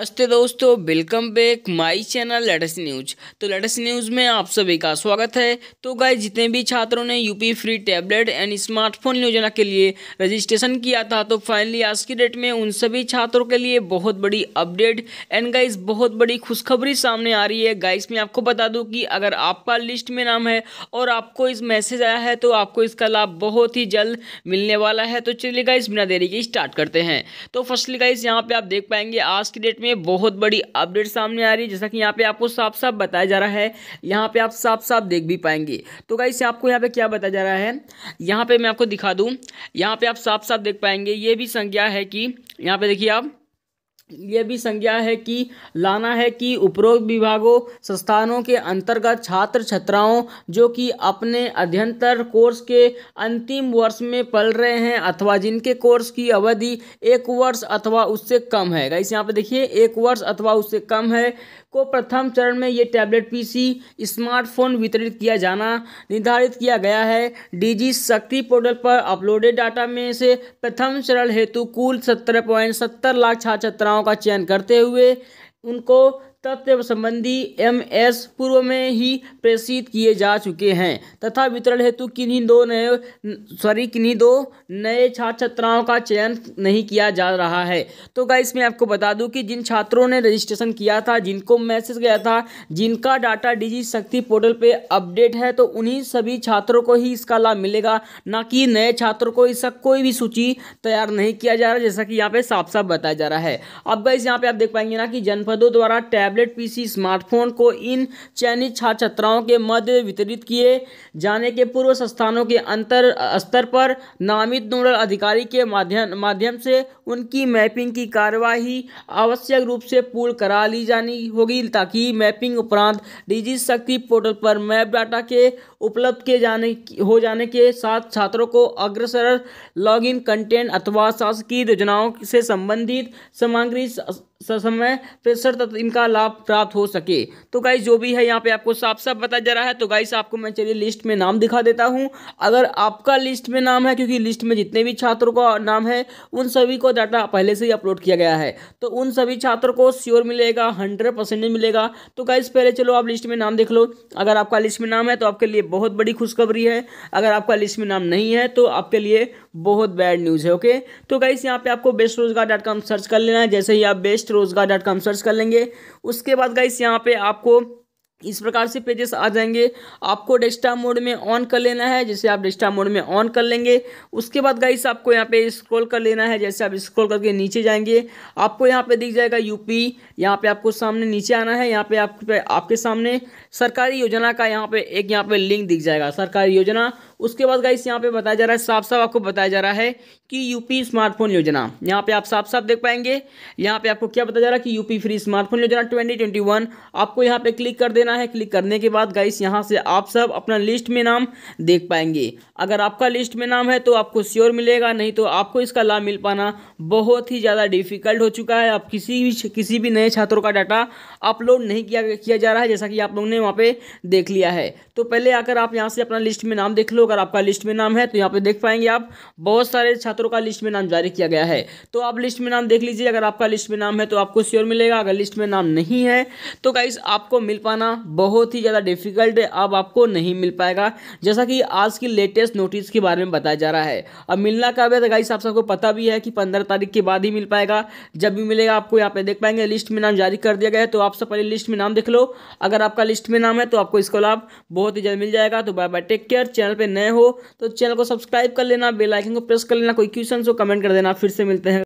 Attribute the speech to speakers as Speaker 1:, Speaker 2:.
Speaker 1: नमस्ते दोस्तों welcome back my channel latest news तो लेटेस न्यूज में आप सभी का स्वागत है तो गाय जितने भी छात्रों ने UP free tablet and smartphone योजना के लिए रजिस्ट्रेशन किया था तो फाइनली आज की डेट में उन सभी छात्रों के लिए बहुत बड़ी अपडेट एंड गाइज बहुत बड़ी खुशखबरी सामने आ रही है गाइस मैं आपको बता दूँ कि अगर आपका लिस्ट में नाम है और आपको इस मैसेज आया है तो आपको इसका लाभ बहुत ही जल्द मिलने वाला है तो चलिए गाइस बिना देरी के स्टार्ट करते हैं तो फर्स्टली गाइज यहाँ पर आप देख पाएंगे आज की डेट में में बहुत बड़ी अपडेट सामने आ रही है जैसा कि यहाँ पे आपको साफ साफ बताया जा रहा है यहाँ पे आप साफ साफ देख भी पाएंगे तो गाइस आपको यहाँ पे क्या बताया जा रहा है यहाँ पे मैं आपको दिखा दूँ यहाँ पे आप साफ साफ देख पाएंगे ये भी संज्ञा है कि यहाँ पे देखिए आप यह भी संज्ञा है कि लाना है कि उपरोक्त विभागों संस्थानों के अंतर्गत छात्र छात्राओं जो कि अपने अध्ययनतर कोर्स के अंतिम वर्ष में पढ़ रहे हैं अथवा जिनके कोर्स की अवधि एक वर्ष अथवा उससे कम है इस यहाँ पर देखिए एक वर्ष अथवा उससे कम है को प्रथम चरण में ये टैबलेट पीसी स्मार्टफोन वितरित किया जाना निर्धारित किया गया है डीजी शक्ति पोर्टल पर अपलोडेड डाटा में से प्रथम चरण हेतु कुल सत्रह पॉइंट सत्तर लाख छात्र छात्राओं नेताओं का चयन करते हुए उनको तत्व संबंधी एम एस पूर्व में ही प्रेषित किए जा चुके हैं तथा वितरण हेतु किन्हीं दो नए सॉरी किन्हीं दो नए छात्र छात्राओं का चयन नहीं किया जा रहा है तो गाइस इसमें आपको बता दूं कि जिन छात्रों ने रजिस्ट्रेशन किया था जिनको मैसेज गया था जिनका डाटा डिजी शक्ति पोर्टल पे अपडेट है तो उन्हीं सभी छात्रों को ही इसका लाभ मिलेगा ना कि नए छात्रों को इसका कोई भी सूची तैयार नहीं किया जा रहा जैसा कि यहाँ पे साफ साफ बताया जा रहा है अब गाइस यहाँ पे आप देख पाएंगे ना कि जनपदों द्वारा टैब टैबलेट पीसी स्मार्टफोन को इन चयनित छात्र छात्राओं के मध्य वितरित किए जाने के पूर्व संस्थानों के अंतर स्तर पर नामित नोडल अधिकारी के माध्यम माध्यम से उनकी मैपिंग की कार्यवाही आवश्यक रूप से पूर्ण करा ली जानी होगी ताकि मैपिंग उपरांत डिजी शक्ति पोर्टल पर मैप डाटा के उपलब्ध के जाने हो जाने के साथ छात्रों को अग्रसर लॉगिन कंटेंट अथवा शासकीय योजनाओं से संबंधित सामग्री समय प्रेसर तथा इनका लाभ प्राप्त हो सके तो गाइस जो भी है यहाँ पे आपको साफ साफ बताया जा रहा है तो गाइस आपको मैं चलिए लिस्ट में नाम दिखा देता हूँ अगर आपका लिस्ट में नाम है क्योंकि लिस्ट में जितने भी छात्रों का नाम है उन सभी को डाटा पहले से ही अपलोड किया गया है तो उन सभी छात्रों को श्योर मिलेगा हंड्रेड मिलेगा तो गाइस पहले चलो आप लिस्ट में नाम देख लो अगर आपका लिस्ट में नाम है तो आपके लिए बहुत बड़ी खुशखबरी है अगर आपका लिस्ट में नाम नहीं है तो आपके लिए बहुत बैड न्यूज़ है ओके तो गाइस यहाँ पे आपको बेस्ट रोजगार डॉट कॉम सर्च कर लेना है जैसे ही आप बेस्ट रोजगार डॉट कॉम सर्च कर लेंगे उसके बाद गाइस यहाँ पे आपको इस प्रकार से पेजेस आ जाएंगे आपको डेस्टा मोड में ऑन कर लेना है जैसे आप डेस्टा मोड में ऑन कर लेंगे उसके बाद गाइस आपको यहाँ पे स्क्रॉल कर लेना है जैसे आप स्क्रॉल करके नीचे जाएंगे आपको यहाँ पे दिख जाएगा यूपी यहाँ पे आपको सामने नीचे आना है यहाँ पे आपके आपके सामने सरकारी योजना का यहाँ पे एक यहाँ पे लिंक दिख जाएगा सरकारी योजना उसके बाद गाइस यहाँ पे बताया जा रहा है साफ साफ आपको बताया जा रहा है कि यूपी स्मार्टफोन योजना यहाँ पे आप साफ साफ देख पाएंगे यहाँ पे आपको क्या बताया जा रहा है कि यूपी फ्री स्मार्टफोन योजना ट्वेंटी आपको यहाँ पे क्लिक कर देना देना है क्लिक करने के बाद गाइस यहाँ से आप सब अपना लिस्ट में नाम देख पाएंगे अगर आपका लिस्ट में नाम है तो आपको श्योर मिलेगा नहीं तो आपको इसका लाभ मिल पाना बहुत ही ज़्यादा डिफिकल्ट हो चुका है आप किसी भी किसी भी नए छात्रों का डाटा अपलोड नहीं किया किया जा रहा है जैसा कि आप लोगों ने वहाँ पर देख लिया है तो पहले आकर आप यहाँ से अपना लिस्ट में नाम देख लो अगर आपका लिस्ट में नाम है तो यहाँ पर देख पाएंगे आप बहुत सारे छात्रों का लिस्ट में नाम जारी किया गया है तो आप लिस्ट में नाम देख लीजिए अगर आपका लिस्ट में नाम है तो आपको श्योर मिलेगा अगर लिस्ट में नाम नहीं है तो गाइस आपको मिल पाना बहुत ही ज़्यादा डिफिकल्ट है अब आपको नहीं मिल पाएगा जैसा कि आज की लेटेस्ट नोटिस के बारे में बताया जा रहा है अब मिलना कब है तो गाइस आप सबको पता भी है कि पंद्रह तारीख के बाद ही मिल पाएगा जब भी मिलेगा आपको यहाँ पे देख पाएंगे लिस्ट में नाम जारी कर दिया गया है तो आप सब पहले लिस्ट में नाम देख लो अगर आपका लिस्ट में नाम है तो आपको इसका लाभ बहुत ही जल्द मिल जाएगा तो bye bye take care channel पर नए हो तो चैनल को सब्सक्राइब कर लेना बेलाइकन को प्रेस कर लेना कोई क्वेश्चन हो कमेंट कर देना फिर से मिलते हैं